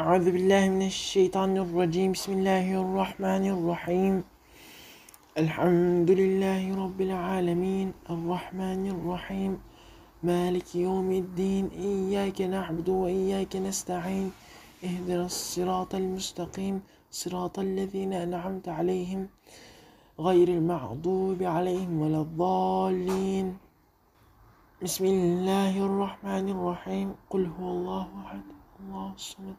أعوذ بالله من الشيطان الرجيم بسم الله الرحمن الرحيم الحمد لله رب العالمين الرحمن الرحيم مالك يوم الدين إياك نعبد وإياك نستعين اهدنا الصراط المستقيم صراط الذين أنعمت عليهم غير المغضوب عليهم ولا الضالين بسم الله الرحمن الرحيم قل هو الله أحد الله الصمد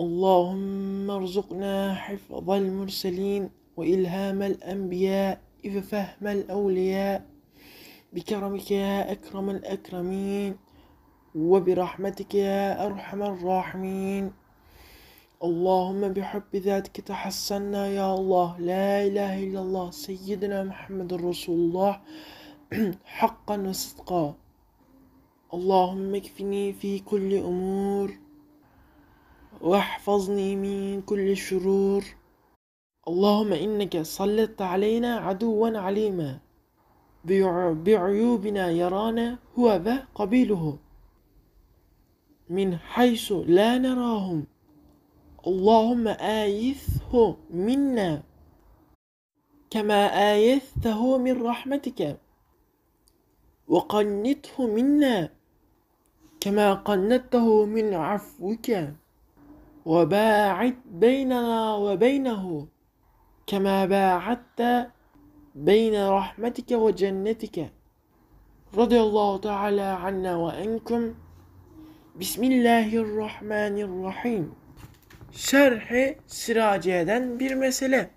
اللهم ارزقنا حفظ المرسلين وإلهام الأنبياء وفهم الأولياء بكرمك يا أكرم الأكرمين وبرحمتك يا أرحم الراحمين اللهم بحب ذاتك تحسنا يا الله لا إله إلا الله سيدنا محمد رسول الله حقا وصدقا اللهم اكفني في كل أمور واحفظني من كل الشرور اللهم إنك سلطت علينا عدوا عليما بعيوبنا يرانا هو ذا قبيله من حيث لا نراهم اللهم آيثه منا كما آيثته من رحمتك وقنته منا كما قنته من عفوك وباعد بيننا وبينه كما باعدت بين رحمتك وجنتك رضي الله تعالى عنا وعنكم بسم الله الرحمن الرحيم Şerhi Siraciye'den bir mesele.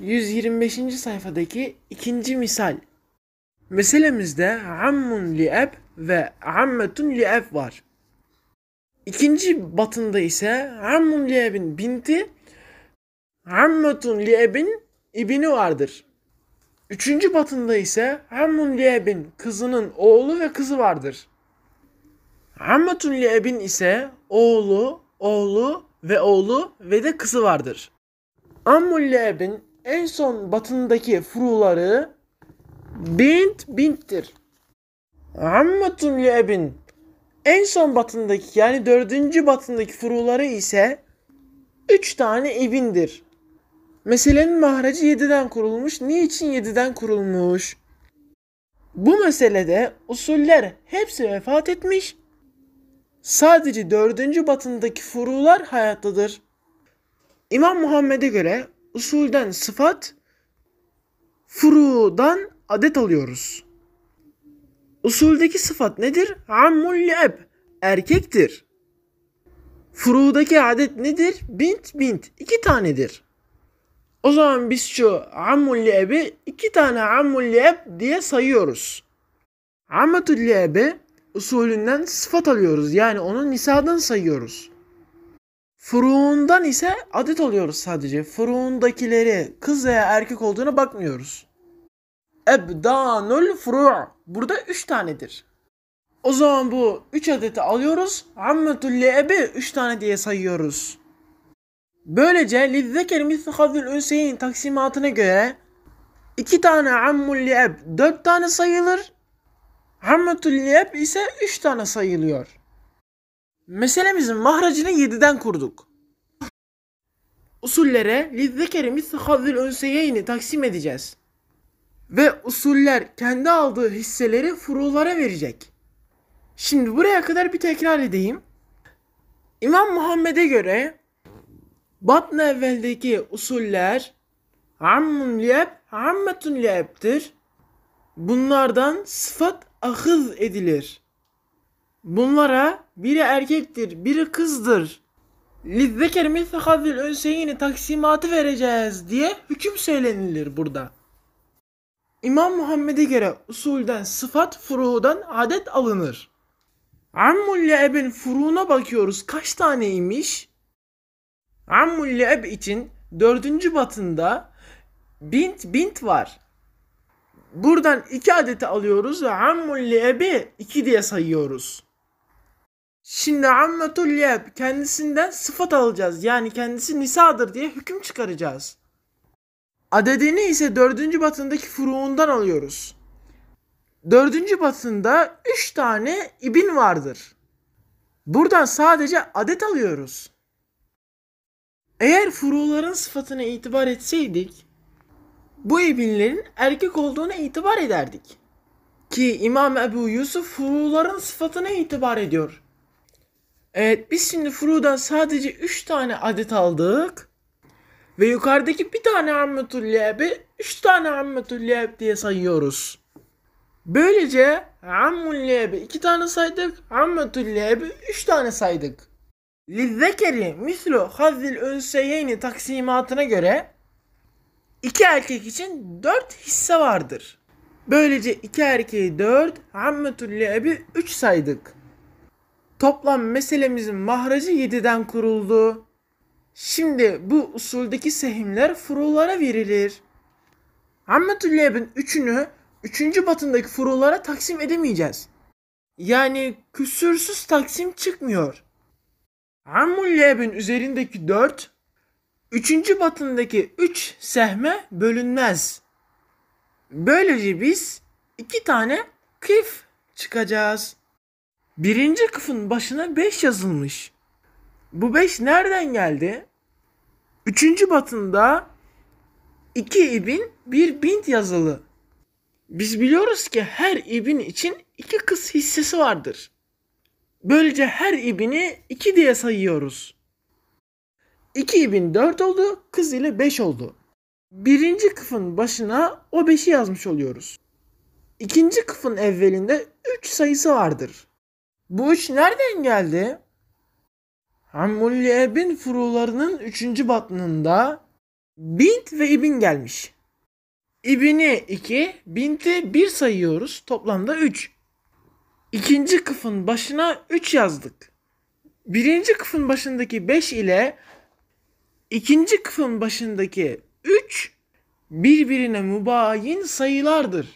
125. sayfadaki ikinci misal. Meselemizde ammun li eb ve ammetun li var. İkinci batında ise Hammun Lieb'in binti Hammetun Lieb'in ibini vardır. Üçüncü batında ise Hammun Lieb'in kızının oğlu ve kızı vardır. Hammetun Lieb'in ise oğlu, oğlu ve oğlu ve de kızı vardır. Ammun Lieb'in en son batındaki furuları Bint Bint'tir. Ammetun Lieb'in en son batındaki yani dördüncü batındaki furuları ise üç tane ibindir. Meselenin mahreci yediden kurulmuş. Niçin yediden kurulmuş? Bu meselede usuller hepsi vefat etmiş. Sadece dördüncü batındaki furular hayattadır. İmam Muhammed'e göre usulden sıfat, furudan adet alıyoruz.'' Usuldeki sıfat nedir? Ammul eb. Erkektir. Furu'daki adet nedir? Bint bint. iki tanedir. O zaman biz şu ammul ebi iki tane ammul eb diye sayıyoruz. Ammetul ebi usulünden sıfat alıyoruz. Yani onu nisadan sayıyoruz. Furuğundan ise adet alıyoruz sadece. Furuğundakileri kız veya erkek olduğuna bakmıyoruz ebdanul furu' burada 3 tanedir. O zaman bu 3 adeti alıyoruz. Ammetul le'ebi 3 tane diye sayıyoruz. Böylece lizzekeri misli hazil ünseyin taksimatına göre 2 tane ammul le'eb 4 tane sayılır. Ammetul le'eb ise 3 tane sayılıyor. Meselemizin mahracını 7'den kurduk. Usullere lizzekeri misli hazil ünseyini taksim edeceğiz ve usuller kendi aldığı hisseleri furulara verecek. Şimdi buraya kadar bir tekrar edeyim. İmam Muhammed'e göre batn evveldeki usuller ammun liyeb, ammetun liyeb'tir. Bunlardan sıfat ahız edilir. Bunlara biri erkektir, biri kızdır. Lizzeker misle önseyini ünseyini taksimatı vereceğiz diye hüküm söylenilir burada. İmam Muhammed'e göre usulden sıfat furudan adet alınır. Ammulle ebin furuğuna bakıyoruz kaç taneymiş? Ammulle eb için dördüncü batında bint bint var. Buradan iki adeti alıyoruz ve ammulle ebi iki diye sayıyoruz. Şimdi ammetul yeb kendisinden sıfat alacağız. Yani kendisi nisadır diye hüküm çıkaracağız. Adedini ise 4. batındaki furuğundan alıyoruz. 4. batında 3 tane ibin vardır. Buradan sadece adet alıyoruz. Eğer furuların sıfatına itibar etseydik, bu ibinlerin erkek olduğuna itibar ederdik. Ki İmam Ebu Yusuf furuların sıfatına itibar ediyor. Evet biz şimdi furudan sadece 3 tane adet aldık. Ve yukarıdaki bir tane ammetullâbi, üç tane ammetullâb diye sayıyoruz. Böylece ammullâbi iki tane saydık, ammetullâbi üç tane saydık. Lizzekeri mislu hazzil ünseyeyni taksimatına göre iki erkek için dört hisse vardır. Böylece iki erkeği dört, ammetullâbi üç saydık. Toplam meselemizin mahracı 7'den kuruldu. Şimdi bu usuldeki sehimler furulara verilir. Hammetülleb'in üçünü üçüncü batındaki furulara taksim edemeyeceğiz. Yani küsürsüz taksim çıkmıyor. Hammulleb'in üzerindeki dört, üçüncü batındaki üç sehme bölünmez. Böylece biz iki tane kif çıkacağız. Birinci kıfın başına beş yazılmış. Bu beş nereden geldi? Üçüncü batında iki ibin bir bint yazılı. Biz biliyoruz ki her ibin için iki kız hissesi vardır. Böylece her ibini iki diye sayıyoruz. İki ibin dört oldu, kız ile beş oldu. Birinci kıfın başına o beşi yazmış oluyoruz. İkinci kıfın evvelinde üç sayısı vardır. Bu üç nereden geldi? Ammulli Ebin furularının 3. batnında Bint ve İbin gelmiş. İbini 2, Bint'i 1 sayıyoruz. Toplamda 3. İkinci kıfın başına 3 yazdık. Birinci kıfın başındaki 5 ile ikinci kıfın başındaki 3 birbirine mübayin sayılardır.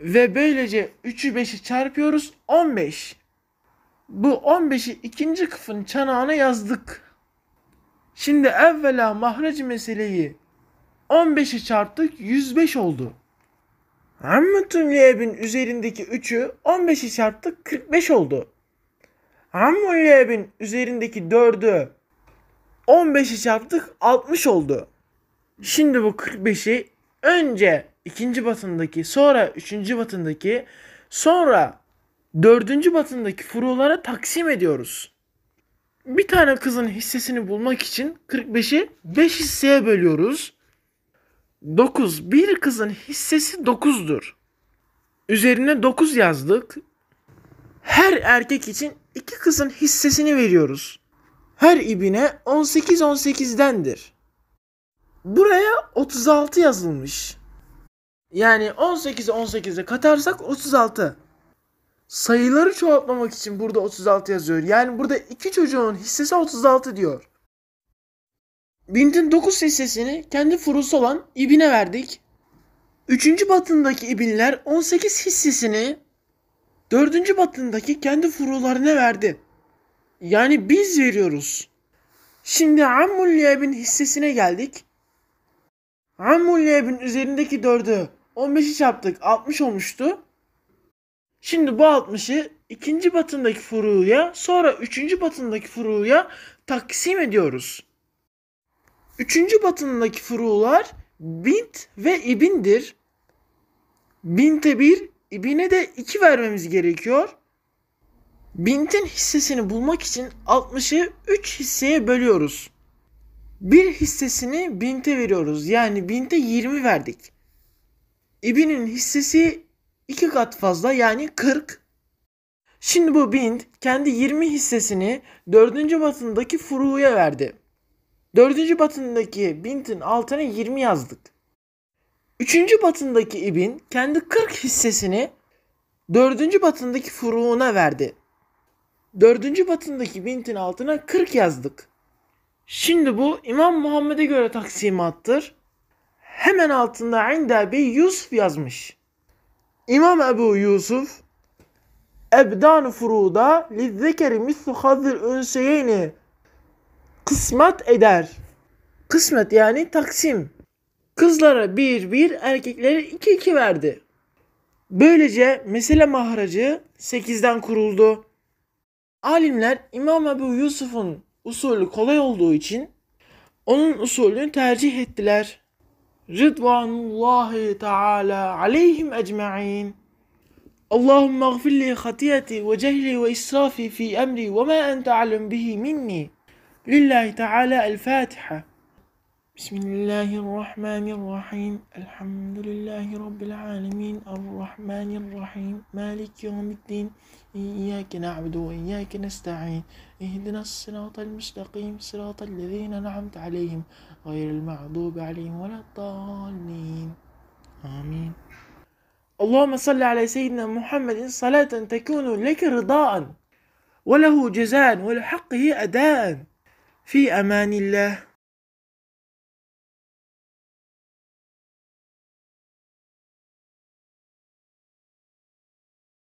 Ve böylece 3'ü 5'i çarpıyoruz 15 bu 15'i ikinci kıfın çanağına yazdık. Şimdi evvela mahreci meseleyi 15'i çarptık 105 oldu. Ammetun Leeb'in üzerindeki 3'ü 15'i çarptık 45 oldu. Ammun Leeb'in üzerindeki 4'ü 15'i çarptık 60 oldu. Şimdi bu 45'i önce ikinci batındaki sonra üçüncü batındaki sonra dördüncü batındaki furulara taksim ediyoruz. Bir tane kızın hissesini bulmak için 45'i 5 hisseye bölüyoruz. 9. Bir kızın hissesi 9'dur. Üzerine 9 yazdık. Her erkek için iki kızın hissesini veriyoruz. Her ibine 18 18'dendir. Buraya 36 yazılmış. Yani 18 18'e katarsak 36 sayıları çoğaltmamak için burada 36 yazıyor. Yani burada iki çocuğun hissesi 36 diyor. Bint'in 9 hissesini kendi furusu olan ibine verdik. 3. batındaki İbinler 18 hissesini 4. batındaki kendi furularına verdi. Yani biz veriyoruz. Şimdi Ammul Liyab'in hissesine geldik. Ammul Liyab'in üzerindeki 4'ü 15'i çarptık 60 olmuştu. Şimdi bu 60'ı ikinci batındaki furuya sonra üçüncü batındaki furuya taksim ediyoruz. Üçüncü batındaki furular bint ve ibindir. Binte bir, ibine de iki vermemiz gerekiyor. Bintin hissesini bulmak için 60'ı 3 hisseye bölüyoruz. Bir hissesini binte veriyoruz. Yani binte 20 verdik. İbinin hissesi 2 kat fazla yani 40. Şimdi bu Bind kendi 20 hissesini 4. batındaki Furu'ya verdi. 4. batındaki Bind'in altına 20 yazdık. 3. batındaki İbin kendi 40 hissesini 4. batındaki Furu'una verdi. 4. batındaki Bind'in altına 40 yazdık. Şimdi bu İmam Muhammed'e göre taksimattır. Hemen altında Inda Bey Yusuf yazmış. İmam Ebu Yusuf ebdan furuda lizzekeri mislu hazır ünseyni kısmet eder. Kısmet yani taksim. Kızlara bir bir erkeklere iki iki verdi. Böylece mesele mahracı sekizden kuruldu. Alimler İmam Ebu Yusuf'un usulü kolay olduğu için onun usulünü tercih ettiler. رضوان الله تعالى عليهم أجمعين اللهم اغفر لي خطيئتي وجهلي وإسرافي في أمري وما أنت أعلم به مني لله تعالى الفاتحة بسم الله الرحمن الرحيم الحمد لله رب العالمين الرحمن الرحيم مالك يوم الدين إياك نعبد وإياك نستعين اهدنا الصراط المستقيم صراط الذين نعمت عليهم غير المغضوب عليهم ولا الضالين آمين اللهم صل على سيدنا محمد صلاة تكون لك رضاء وله جزاء ولحقه أداء في أمان الله